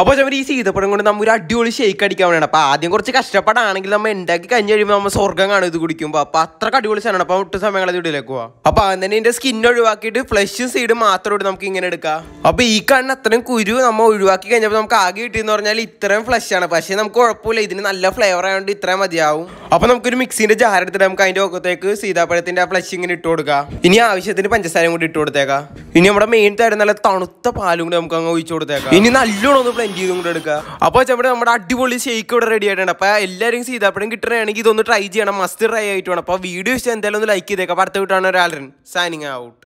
അപ്പോൾ ചവർ ഈ സീതപ്പടം കൊണ്ട് നമ്മൾ ഒരു അടിപൊളി ഷേക്ക് അടിക്കാൻ വേണം അപ്പോൾ ആദ്യം കുറച്ച് കഷ്ടപ്പാടാണെങ്കിൽ നമ്മൾ ഉണ്ടാക്കി കഴിഞ്ഞ് കഴിയുമ്പോൾ നമ്മൾ സ്വർഗം കാണും ഇത് കുടിക്കുമ്പോൾ അപ്പോൾ അത്ര അടിപൊളി സാധനം അപ്പോൾ ഒട്ടും സമയങ്ങൾ ഇതിലേക്ക് പോവാം അപ്പോൾ ആദ്യം തന്നെ സ്കിൻ ഒഴിവാക്കിയിട്ട് ഫ്ലഷും സീഡും മാത്രം ഇട്ട് നമുക്ക് ഇങ്ങനെ എടുക്കാം അപ്പോൾ ഈ കണ്ണ് അത്രയും കുരു നമ്മൾ ഒഴിവാക്കി കഴിഞ്ഞപ്പോൾ നമുക്ക് ആകെ കിട്ടിയെന്ന് പറഞ്ഞാൽ ഇത്രയും ഫ്ലഷ് ആണ് പക്ഷേ നമുക്ക് കുഴപ്പമില്ല ഇതിന് നല്ല ഫ്ലേവർ ആയതുകൊണ്ട് ഇത്രയും മതിയാവും അപ്പോൾ നമുക്കൊരു മിക്സിന്റെ ജാർ എടുത്തിട്ട് നമുക്ക് അതിന്റെ ഒക്കത്തേക്ക് സീതാപ്പഴത്തിന്റെ ആ ഫ്ലഷ് ഇങ്ങനെ ഇട്ട് കൊടുക്കാം ഇനി ആവശ്യത്തിന് പഞ്ചസാരയും കൂടി ഇട്ട് കൊടുത്തേക്കാം ഇനി നമ്മുടെ മെയിൻ തരുന്ന നല്ല തണുത്ത പാലും കൂടി നമുക്ക് അങ്ങ് ഒഴിച്ചു കൊടുത്തേക്കാം ഇനി നല്ലോണം ഒന്ന് കമന്റ് കൂടെ എടുക്കുക അപ്പോൾ നമ്മുടെ നമ്മുടെ അടിപൊളി ഷേക്ക് ഇവിടെ റെഡി ആയിട്ടുണ്ട് അപ്പോൾ എല്ലാവരും സീതാപ്പഴം കിട്ടണമെങ്കിൽ ഇതൊന്ന് ട്രൈ ചെയ്യണം മസ്റ്റ് ട്രൈ ആയിട്ട് വേണം അപ്പോൾ വീഡിയോ ഇഷ്ടം എന്തായാലും ഒന്ന് ലൈക്ക് ചെയ്തേക്കാം അടുത്ത വിട്ടാണ് ഒരാളൻ സൈനിങ് ഔട്ട്